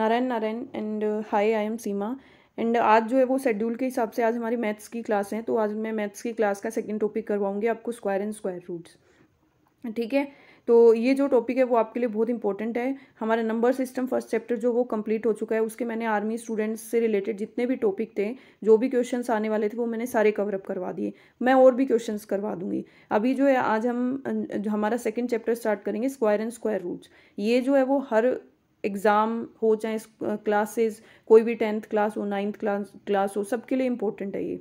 Narayan Narayan and hi I am Seema and आज जो है वो शेड्यूल के हिसाब से आज हमारी मैथ्स की क्लास है तो आज मैं मैथ्स की क्लास का सेकंड टॉपिक करवाऊंगी आपको स्क्वायर एंड स्क्वायर रूट्स ठीक है तो ये जो टॉपिक है वो आपके लिए बहुत इंपॉर्टेंट है हमारा नंबर सिस्टम फर्स्ट चैप्टर जो वो कंप्लीट हो चुका है उसके मैंने आर्मी स्टूडेंट्स से रिलेटेड जितने भी टॉपिक थे जो भी क्वेश्चंस आने वाले थे वो मैंने सारे कवरअप करवा दिए मैं और भी क्वेश्चंस करवा दूंगी अभी जो है आज हम अं, हमारा सेकेंड चैप्टर स्टार्ट करेंगे स्क्वायर एंड स्क्वायर रूट्स ये जो है वो हर एग्ज़ाम हो चाहे क्लासेस कोई भी टेंथ क्लास हो नाइन्थ क्लास क्लास हो सबके लिए इम्पोर्टेंट है ये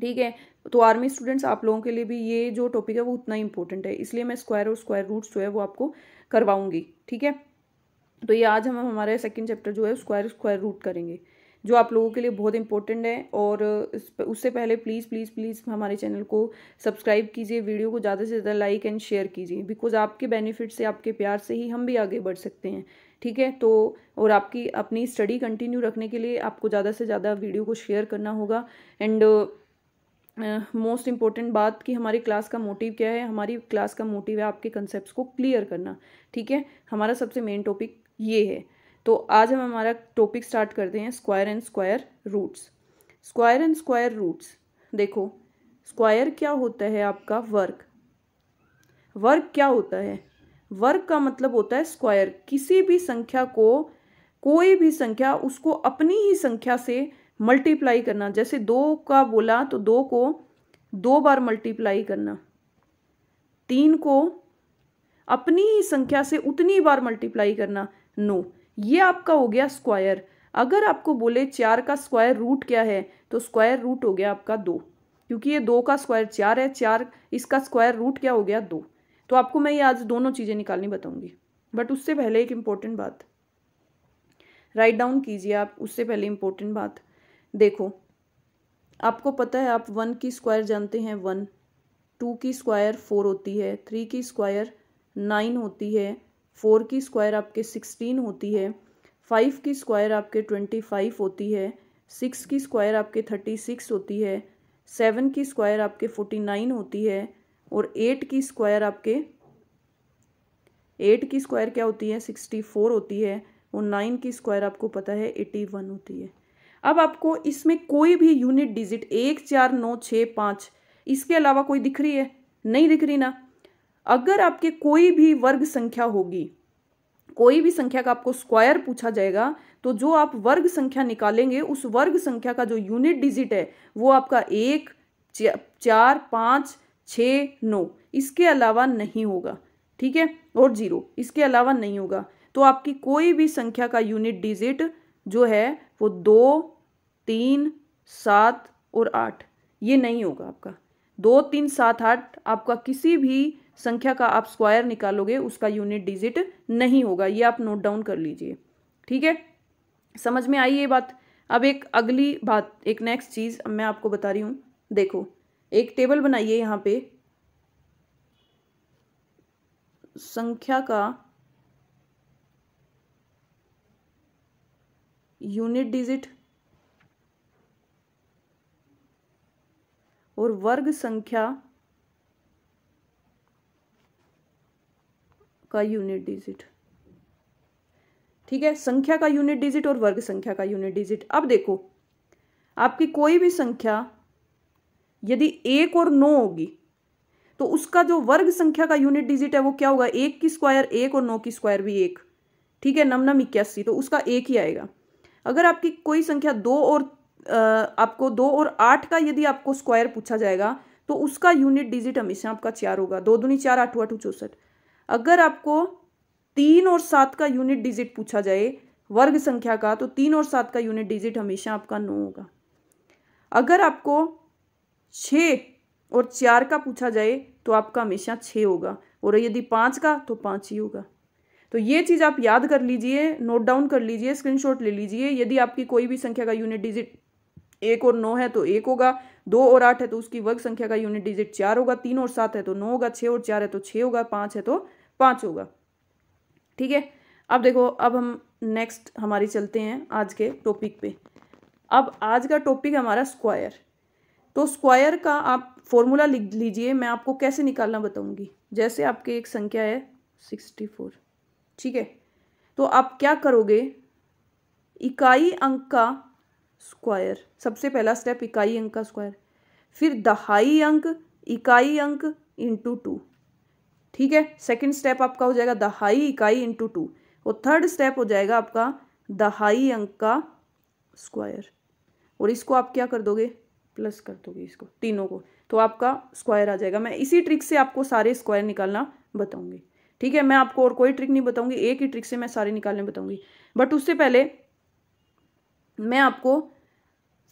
ठीक है तो आर्मी स्टूडेंट्स आप लोगों के लिए भी ये जो टॉपिक है वो उतना इम्पोर्टेंट है इसलिए मैं स्क्वायर और स्क्वायर रूट्स जो है वो आपको करवाऊंगी ठीक है तो ये आज हम हमारे सेकंड चैप्टर जो है स्क्वायर स्क्वायर रूट करेंगे जो आप लोगों के लिए बहुत इंपॉर्टेंट है और उससे पहले प्लीज़ प्लीज़ प्लीज़ हमारे चैनल को सब्सक्राइब कीजिए वीडियो को ज़्यादा से ज़्यादा लाइक एंड शेयर कीजिए बिकॉज आपके बेनिफिट से आपके प्यार से ही हम भी आगे बढ़ सकते हैं ठीक है तो और आपकी अपनी स्टडी कंटिन्यू रखने के लिए आपको ज़्यादा से ज़्यादा वीडियो को शेयर करना होगा एंड मोस्ट इम्पॉर्टेंट बात कि हमारी क्लास का मोटिव क्या है हमारी क्लास का मोटिव है आपके कंसेप्ट को क्लियर करना ठीक है हमारा सबसे मेन टॉपिक ये है तो आज हम हमारा टॉपिक स्टार्ट करते हैं square and square roots square and square roots देखो स्क्वायर क्या होता है आपका वर्क वर्क क्या होता है वर्क का मतलब होता है स्क्वायर किसी भी संख्या को कोई भी संख्या उसको अपनी ही संख्या से मल्टीप्लाई करना जैसे दो का बोला तो दो को दो बार मल्टीप्लाई करना तीन को अपनी ही संख्या से उतनी बार मल्टीप्लाई करना नो no. ये आपका हो गया स्क्वायर अगर आपको बोले चार का स्क्वायर रूट क्या है तो स्क्वायर रूट हो गया आपका दो क्योंकि ये दो का स्क्वायर चार है चार इसका स्क्वायर रूट क्या हो गया दो तो आपको मैं ये आज दोनों चीज़ें निकालनी बताऊंगी बट उससे पहले एक इम्पॉर्टेंट बात राइट डाउन कीजिए आप उससे पहले इम्पोर्टेंट बात देखो आपको पता है आप वन की स्क्वायर जानते हैं वन टू की स्क्वायर फोर होती है थ्री की स्क्वायर नाइन होती है फोर की स्क्वायर आपके सिक्सटीन होती है फाइव की स्क्वायर आपके ट्वेंटी फाइव होती है सिक्स की स्क्वायर आपके थर्टी सिक्स होती है सेवन की स्क्वायर आपके फोर्टी नाइन होती है और एट की स्क्वायर आपके एट की स्क्वायर क्या होती है सिक्सटी फोर होती है और नाइन की स्क्वायर आपको पता है एटी वन होती है अब आपको इसमें कोई भी यूनिट डिजिट एक चार नौ छः पाँच इसके अलावा कोई दिख रही है नहीं दिख रही ना अगर आपके कोई भी वर्ग संख्या होगी कोई भी संख्या का आपको स्क्वायर पूछा जाएगा तो जो आप वर्ग संख्या निकालेंगे उस वर्ग संख्या का जो यूनिट डिजिट है वो आपका एक चार पाँच छ नौ इसके अलावा नहीं होगा ठीक है और जीरो इसके अलावा नहीं होगा तो आपकी कोई भी संख्या का यूनिट डिजिट जो है वो दो तीन सात और आठ ये नहीं होगा आपका दो तीन सात आठ आपका किसी भी संख्या का आप स्क्वायर निकालोगे उसका यूनिट डिजिट नहीं होगा ये आप नोट डाउन कर लीजिए ठीक है समझ में आई ये बात अब एक अगली बात एक नेक्स्ट चीज़ मैं आपको बता रही हूँ देखो एक टेबल बनाइए यहाँ पे संख्या का यूनिट डिजिट और वर्ग संख्या का यूनिट डिजिट ठीक है संख्या का यूनिट डिजिट और वर्ग संख्या का यूनिट डिजिट अब देखो आपकी कोई भी संख्या यदि एक और नौ होगी तो उसका जो वर्ग संख्या का यूनिट डिजिट है वो क्या होगा एक की स्क्वायर एक और नौ की स्क्वायर भी एक ठीक है नम नम इक्यासी तो उसका एक ही आएगा अगर आपकी कोई संख्या दो और आपको दो और आठ का यदि आपको स्क्वायर पूछा जाएगा तो उसका यूनिट डिजिट हमेशा आपका चार होगा दो दूनी चार आठ आठ चौसठ अगर आपको तीन और सात का यूनिट डिजिट पूछा जाए वर्ग संख्या का तो तीन और सात का यूनिट डिजिट हमेशा आपका नौ होगा अगर आपको छः और चार का पूछा जाए तो आपका हमेशा छः होगा और यदि पाँच का तो पाँच ही होगा तो ये चीज़ आप याद कर लीजिए नोट डाउन कर लीजिए स्क्रीनशॉट ले लीजिए यदि आपकी कोई भी संख्या का यूनिट डिजिट एक और नौ है तो एक होगा दो और आठ है तो उसकी वर्ग संख्या का यूनिट डिजिट चार होगा तीन और सात है तो नौ होगा छः और चार है तो छः होगा पाँच है तो पाँच होगा ठीक है अब देखो अब हम नेक्स्ट हमारी चलते हैं आज के टॉपिक पे अब आज का टॉपिक हमारा स्क्वायर तो स्क्वायर का आप फॉर्मूला लिख लीजिए मैं आपको कैसे निकालना बताऊंगी जैसे आपकी एक संख्या है सिक्सटी फोर ठीक है तो आप क्या करोगे इकाई अंक का स्क्वायर सबसे पहला स्टेप इकाई अंक का स्क्वायर फिर दहाई अंक इकाई अंक इंटू टू ठीक है सेकंड स्टेप आपका हो जाएगा दहाई इकाई इंटू टू और थर्ड स्टेप हो जाएगा आपका दहाई अंक का स्क्वायर और इसको आप क्या कर दोगे प्लस कर दोगे इसको तीनों को तो आपका स्क्वायर आ जाएगा मैं इसी ट्रिक से आपको सारे स्क्वायर निकालना बताऊंगी ठीक है मैं आपको और कोई ट्रिक नहीं बताऊंगी एक ही ट्रिक से मैं सारे निकालने बताऊंगी बट उससे पहले मैं आपको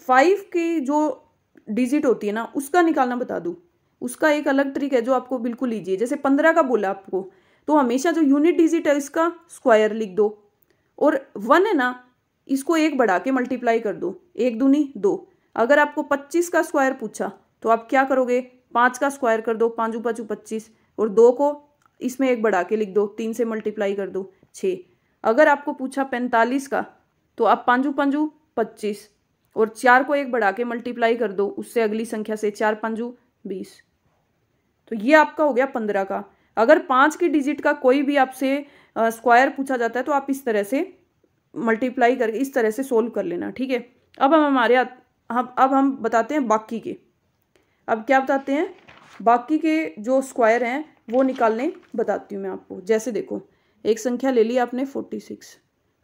फाइव की जो डिजिट होती है ना उसका निकालना बता दूँ उसका एक अलग ट्रिक है जो आपको बिल्कुल लीजिए जैसे पंद्रह का बोला आपको तो हमेशा जो यूनिट डिजिट है इसका स्क्वायर लिख दो और वन है ना इसको एक बढ़ा के मल्टीप्लाई कर दो एक दूनी दो अगर आपको पच्चीस का स्क्वायर पूछा तो आप क्या करोगे पाँच का स्क्वायर कर दो पाँचों पाँचू पच्चीस और दो को इसमें एक बढ़ा के लिख दो तीन से मल्टीप्लाई कर दो छः अगर आपको पूछा पैंतालीस का तो अब पाँचू पाँचू पच्चीस और चार को एक बढ़ा के मल्टीप्लाई कर दो उससे अगली संख्या से चार पाँचू बीस तो ये आपका हो गया पंद्रह का अगर पाँच की डिजिट का कोई भी आपसे स्क्वायर पूछा जाता है तो आप इस तरह से मल्टीप्लाई करके इस तरह से सोल्व कर लेना ठीक है अब हम हमारे हम अब हम बताते हैं बाकी के अब क्या बताते हैं बाकी के जो स्क्वायर हैं वो निकालने बताती हूँ मैं आपको जैसे देखो एक संख्या ले ली आपने फोर्टी सिक्स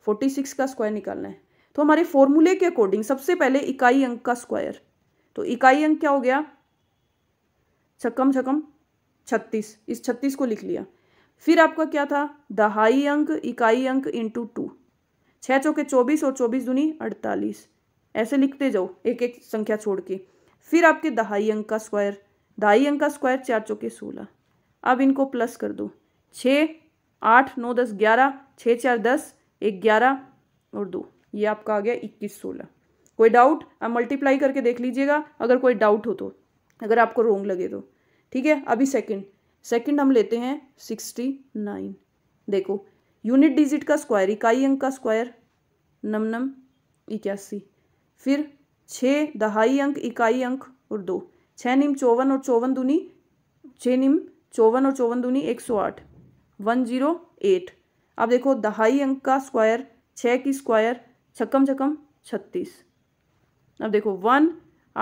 फोर्टी सिक्स का स्क्वायर निकालना है तो हमारे फॉर्मूले के अकॉर्डिंग सबसे पहले इकाई अंक का स्क्वायर तो इकाई अंक क्या हो गया छक्कम छक्कम छत्तीस इस छत्तीस को लिख लिया फिर आपका क्या था दहाई अंक इकाई अंक इंटू टू छः चौके चौबीस और चौबीस दुनी अड़तालीस ऐसे लिखते जाओ एक एक संख्या छोड़ के फिर आपके दहाई अंक का स्क्वायर दहाई अंक का स्क्वायर चार चौके सोलह अब इनको प्लस कर दो छः आठ नौ दस ग्यारह छः चार दस एक ग्यारह और दो ये आपका आ गया इक्कीस सोलह कोई डाउट आप मल्टीप्लाई करके देख लीजिएगा अगर कोई डाउट हो तो अगर आपको रोंग लगे तो ठीक है अभी सेकंड सेकंड हम लेते हैं सिक्सटी नाइन देखो यूनिट डिजिट का स्क्वायर इकाई अंक का स्क्वायर नम नम इक्यासी फिर छः दहाई अंक इकाई अंक और दो छः निम चौवन और चौवन दूनी छः निम चौवन और चौवन दूनी एक सौ आठ वन जीरो एट अब देखो दहाई अंक का स्क्वायर छः की स्क्वायर छक्कम छक्कम छत्तीस अब देखो वन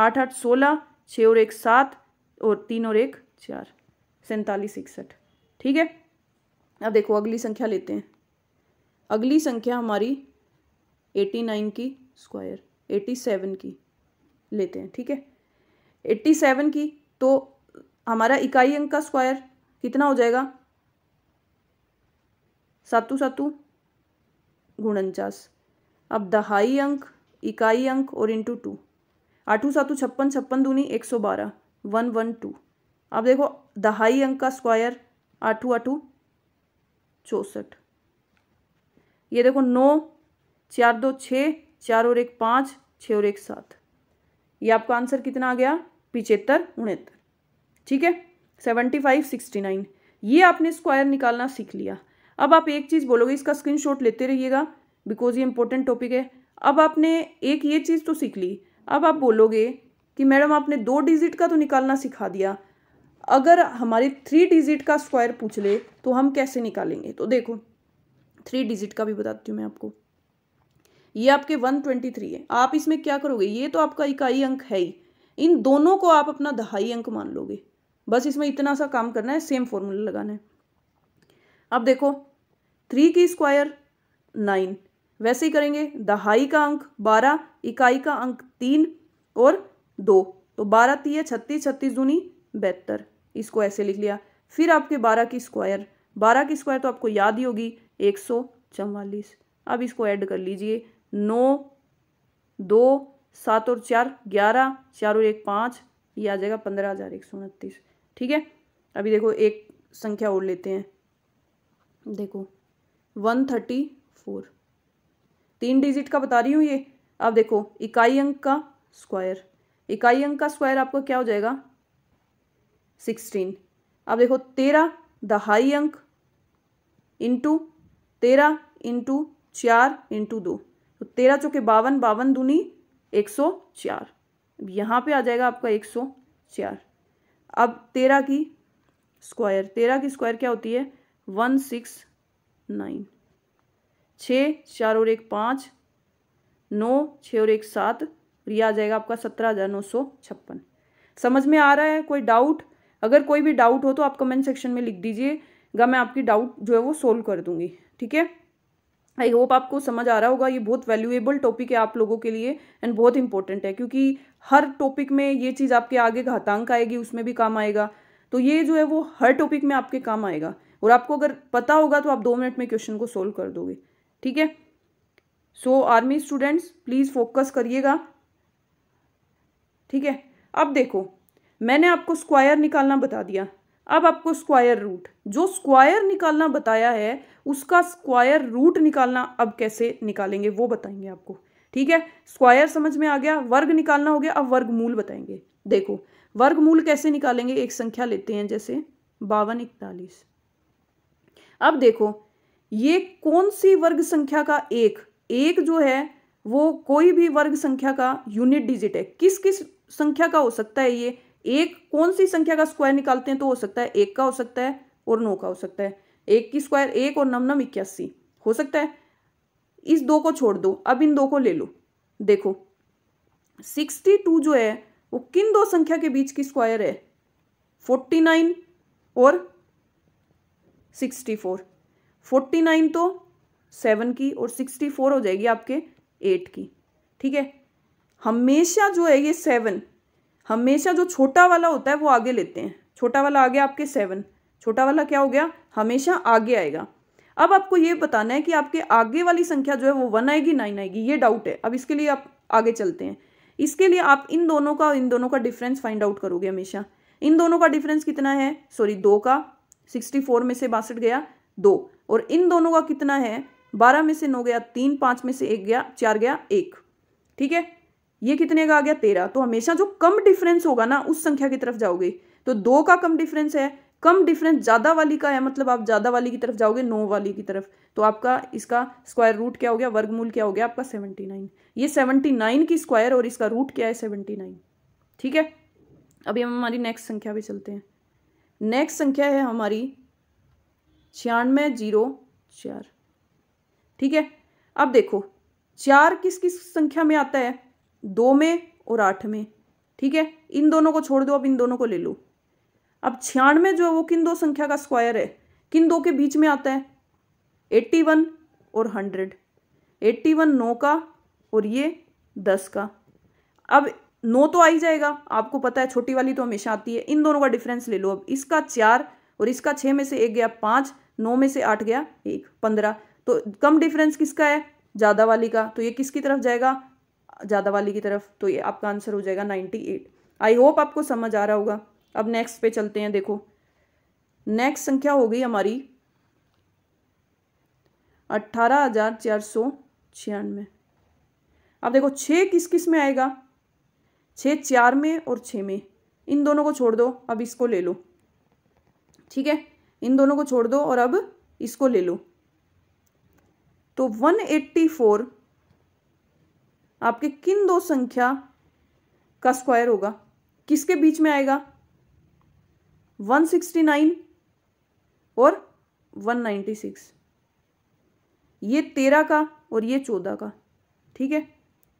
आठ आठ सोलह छः और एक सात और तीन और एक चार सैंतालीस इकसठ ठीक है अब देखो अगली संख्या लेते हैं अगली संख्या हमारी एटी नाइन की स्क्वायर एटी सेवन की लेते हैं ठीक है एट्टी सेवन की तो हमारा इकाई अंक का स्क्वायर कितना हो जाएगा सातु सातू उनचास अब दहाई अंक इकाई अंक और इंटू टू आठू सातु छप्पन छप्पन दूनी एक सौ बारह वन वन टू अब देखो दहाई अंक का स्क्वायर आठू आठू चौंसठ ये देखो नौ चार दो छः चार और एक पाँच छः और एक सात ये आपका आंसर कितना आ गया पिचहत्तर उनहत्तर ठीक है सेवेंटी फाइव सिक्सटी नाइन ये आपने स्क्वायर निकालना सीख लिया अब आप एक चीज़ बोलोगे इसका स्क्रीनशॉट लेते रहिएगा बिकॉज ये इंपॉर्टेंट टॉपिक है अब आपने एक ये चीज़ तो सीख ली अब आप बोलोगे कि मैडम आपने दो डिजिट का तो निकालना सिखा दिया अगर हमारे थ्री डिजिट का स्क्वायर पूछ ले तो हम कैसे निकालेंगे तो देखो थ्री डिजिट का भी बताती हूँ मैं आपको ये आपके वन ट्वेंटी थ्री है आप इसमें क्या करोगे ये तो आपका इकाई अंक है ही इन दोनों को आप अपना दहाई अंक मान लोगे बस इसमें इतना सा काम करना है सेम फॉर्मूला लगाना है अब देखो थ्री की स्क्वायर नाइन वैसे ही करेंगे दहाई का अंक बारह इकाई का अंक तीन और दो तो बारह तीय छत्तीस छत्तीस दूनी बहत्तर इसको ऐसे लिख लिया फिर आपके बारह की स्क्वायर बारह की स्क्वायर तो आपको याद ही होगी एक सौ चवालीस अब इसको ऐड कर लीजिए नौ दो सात और चार ग्यारह चार और एक पाँच ये आ जाएगा पंद्रह हज़ार एक सौ उनतीस ठीक है अभी देखो एक संख्या और लेते हैं देखो वन थर्टी फोर तीन डिजिट का बता रही हूँ ये अब देखो इकाई अंक का स्क्वायर इकाई अंक का स्क्वायर आपका क्या हो जाएगा सिक्सटीन अब देखो तेरह दहाई अंक इंटू तेरह इंटू चार इंटू दो तो तेरह चौके बावन बावन दूनी एक सौ चार अब यहाँ पर आ जाएगा आपका एक सौ चार अब तेरह की स्क्वायर तेरह की स्क्वायर क्या होती है वन सिक्स नाइन छः चार और एक पाँच नौ छः और एक सात यह आ जाएगा आपका सत्रह हज़ार नौ सौ छप्पन समझ में आ रहा है कोई डाउट अगर कोई भी डाउट हो तो आप कमेंट सेक्शन में लिख दीजिएगा मैं आपकी डाउट जो है वो सोल्व कर दूंगी ठीक है आई होप आपको समझ आ रहा होगा ये बहुत वैल्यूएबल टॉपिक है आप लोगों के लिए एंड बहुत इंपॉर्टेंट है क्योंकि हर टॉपिक में ये चीज़ आपके आगे घातांक आएगी उसमें भी काम आएगा तो ये जो है वो हर टॉपिक में आपके काम आएगा और आपको अगर पता होगा तो आप दो मिनट में क्वेश्चन को सोल्व कर दोगे ठीक है so army students please focus करिएगा ठीक है अब देखो मैंने आपको स्क्वायर निकालना बता दिया अब आपको स्क्वायर रूट जो स्क्वायर निकालना बताया है उसका स्क्वायर रूट निकालना अब कैसे निकालेंगे वो बताएंगे आपको ठीक है स्क्वायर समझ में आ गया वर्ग निकालना हो गया अब वर्गमूल बताएंगे देखो वर्गमूल कैसे निकालेंगे एक संख्या लेते हैं जैसे बावन इकतालीस अब देखो ये कौन सी वर्ग संख्या का एक एक जो है वो कोई भी वर्ग संख्या का यूनिट डिजिट है किस किस संख्या का हो सकता है ये एक कौन सी संख्या का स्क्वायर निकालते हैं तो हो सकता है एक का हो सकता है और नौ का हो सकता है एक की स्क्वायर एक और नम नम इक्यासी हो सकता है इस दो को छोड़ दो अब इन दो को ले लो देखो सिक्सटी टू जो है वो किन दो संख्या के बीच की स्क्वायर है फोर्टी नाइन और सिक्सटी फोर फोर्टी नाइन तो सेवन की और सिक्सटी फोर हो जाएगी आपके एट की ठीक है हमेशा जो है ये सेवन हमेशा जो छोटा वाला होता है वो आगे लेते हैं छोटा वाला आ गया आपके सेवन छोटा वाला क्या हो गया हमेशा आगे आएगा अब आपको ये बताना है कि आपके आगे वाली संख्या जो है वो वन आएगी नाइन आएगी ये डाउट है अब इसके लिए आप आगे चलते हैं इसके लिए आप इन दोनों का इन दोनों का डिफरेंस फाइंड आउट करोगे हमेशा इन दोनों का डिफरेंस कितना है सॉरी दो का सिक्सटी फोर में से बासठ गया दो और इन दोनों का कितना है बारह में से नौ गया तीन पाँच में से एक गया चार गया एक ठीक है ये कितने का आ गया तेरह तो हमेशा जो कम डिफरेंस होगा ना उस संख्या की तरफ जाओगे तो दो का कम डिफरेंस है कम डिफरेंस ज़्यादा वाली का है मतलब आप ज़्यादा वाली की तरफ जाओगे नौ वाली की तरफ तो आपका इसका स्क्वायर रूट क्या हो गया वर्गमूल क्या हो गया आपका सेवेंटी नाइन ये सेवेंटी नाइन की स्क्वायर और इसका रूट क्या है सेवेंटी नाइन ठीक है अभी हम हमारी नेक्स्ट संख्या पे चलते हैं नेक्स्ट संख्या है हमारी छियानवे जीरो चार ठीक है अब देखो चार किस किस संख्या में आता है दो में और आठ में ठीक है इन दोनों को छोड़ दो अब इन दोनों को ले लो अब छियानवे जो है वो किन दो संख्या का स्क्वायर है किन दो के बीच में आता है एट्टी वन और हंड्रेड एट्टी वन नौ का और ये दस का अब नो तो आ ही जाएगा आपको पता है छोटी वाली तो हमेशा आती है इन दोनों का डिफरेंस ले लो अब इसका चार और इसका छः में से एक गया पाँच नौ में से आठ गया एक पंद्रह तो कम डिफरेंस किसका है ज़्यादा वाली का तो ये किसकी तरफ जाएगा ज़्यादा वाली की तरफ तो ये आपका आंसर हो जाएगा नाइन्टी एट आई होप आपको समझ आ रहा होगा अब नेक्स्ट पे चलते हैं देखो नेक्स्ट संख्या हो गई हमारी अट्ठारह हजार चार सौ छियानवे अब देखो छः किस किस में आएगा छः चार में और छः में इन दोनों को छोड़ दो अब इसको ले लो ठीक है इन दोनों को छोड़ दो और अब इसको ले लो तो 184 आपके किन दो संख्या का स्क्वायर होगा किसके बीच में आएगा 169 और 196 ये तेरह का और ये चौदह का ठीक है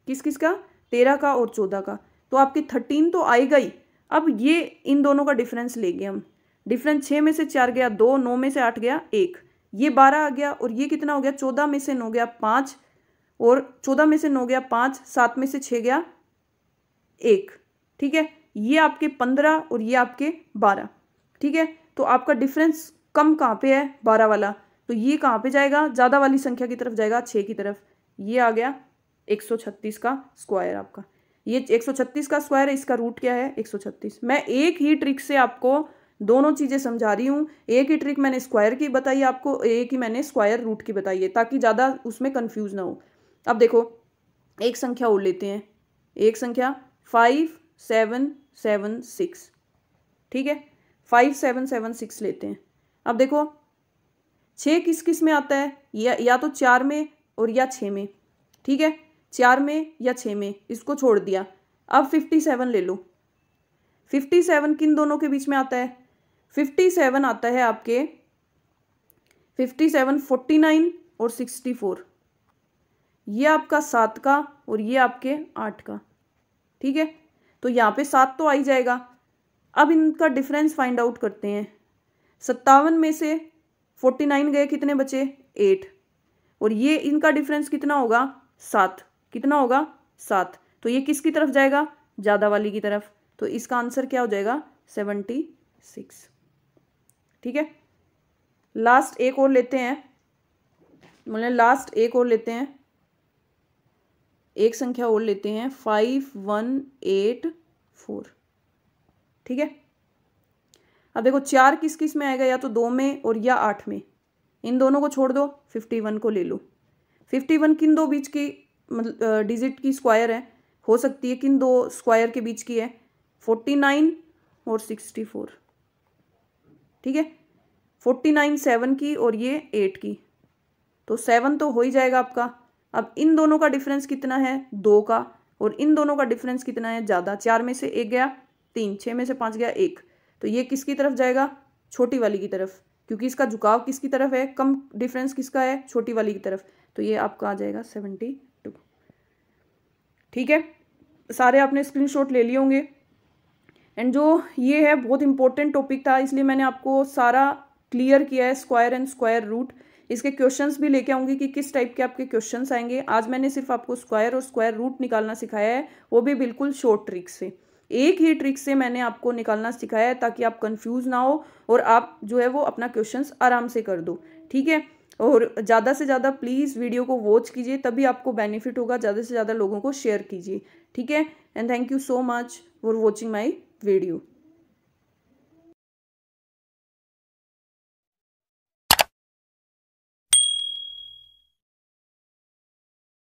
किस किस का तेरह का और चौदह का तो आपकी थर्टीन तो आई गई अब ये इन दोनों का डिफरेंस लेंगे हम डिफरेंस छः में से चार गया दो नौ में से आठ गया एक ये बारह आ गया और ये कितना हो गया चौदह में से नौ गया पाँच और चौदह में से नौ गया पाँच सात में से छः गया एक ठीक है ये आपके पंद्रह और ये आपके बारह ठीक है तो आपका डिफरेंस कम कहाँ पे है बारह वाला तो ये कहाँ पे जाएगा ज़्यादा वाली संख्या की तरफ जाएगा छः की तरफ ये आ गया एक सौ छत्तीस का स्क्वायर आपका ये 136 का स्क्वायर है इसका रूट क्या है 136 मैं एक ही ट्रिक से आपको दोनों चीज़ें समझा रही हूँ एक ही ट्रिक मैंने स्क्वायर की बताई आपको एक ही मैंने स्क्वायर रूट की बताई है ताकि ज़्यादा उसमें कन्फ्यूज ना हो अब देखो एक संख्या और लेते हैं एक संख्या फाइव सेवन सेवन सिक्स ठीक है फाइव सेवन सेवन सिक्स लेते हैं अब देखो छः किस किस में आता है या या तो चार में और या छः में ठीक है चार में या छः में इसको छोड़ दिया अब फिफ्टी सेवन ले लो फिफ्टी सेवन किन दोनों के बीच में आता है फिफ्टी सेवन आता है आपके फिफ्टी सेवन फोर्टी नाइन और सिक्सटी फोर ये आपका सात का और ये आपके आठ का ठीक है तो यहाँ पे सात तो आ ही जाएगा अब इनका डिफरेंस फाइंड आउट करते हैं सत्तावन में से फोर्टी नाइन गए कितने बचे एट और ये इनका डिफरेंस कितना होगा सात कितना होगा सात तो ये किसकी तरफ जाएगा ज़्यादा वाली की तरफ तो इसका आंसर क्या हो जाएगा सेवेंटी सिक्स ठीक है लास्ट एक और लेते हैं मतलब लास्ट एक और लेते हैं एक संख्या और लेते हैं फाइव वन एट फोर ठीक है अब देखो चार किस किस में आएगा या तो दो में और या आठ में इन दोनों को छोड़ दो फिफ्टी वन को ले लो फिफ्टी वन किन दो बीच की मतलब डिजिट की स्क्वायर है हो सकती है किन दो स्क्वायर के बीच की है फोर्टी नाइन और सिक्सटी फोर ठीक है फोर्टी नाइन सेवन की और ये एट की तो सेवन तो हो ही जाएगा आपका अब इन दोनों का डिफरेंस कितना है दो का और इन दोनों का डिफरेंस कितना है ज़्यादा चार में से एक गया तीन छः में से पाँच गया एक तो ये किसकी तरफ जाएगा छोटी वाली की तरफ क्योंकि इसका झुकाव किसकी तरफ है कम डिफरेंस किसका है छोटी वाली की तरफ तो ये आपका आ जाएगा सेवेंटी ठीक है सारे आपने स्क्रीनशॉट ले लिए होंगे एंड जो ये है बहुत इंपॉर्टेंट टॉपिक था इसलिए मैंने आपको सारा क्लियर किया है स्क्वायर एंड स्क्वायर रूट इसके क्वेश्चंस भी लेके आऊंगी कि किस टाइप के आपके क्वेश्चंस आएंगे आज मैंने सिर्फ आपको स्क्वायर और स्क्वायर रूट निकालना सिखाया है वो भी बिल्कुल शॉर्ट ट्रिक से एक ही ट्रिक से मैंने आपको निकालना सिखाया है ताकि आप कंफ्यूज ना हो और आप जो है वो अपना क्वेश्चन आराम से कर दो ठीक है और ज़्यादा से ज़्यादा प्लीज़ वीडियो को वॉच कीजिए तभी आपको बेनिफिट होगा ज़्यादा से ज़्यादा लोगों को शेयर कीजिए ठीक है and thank you so much for watching my video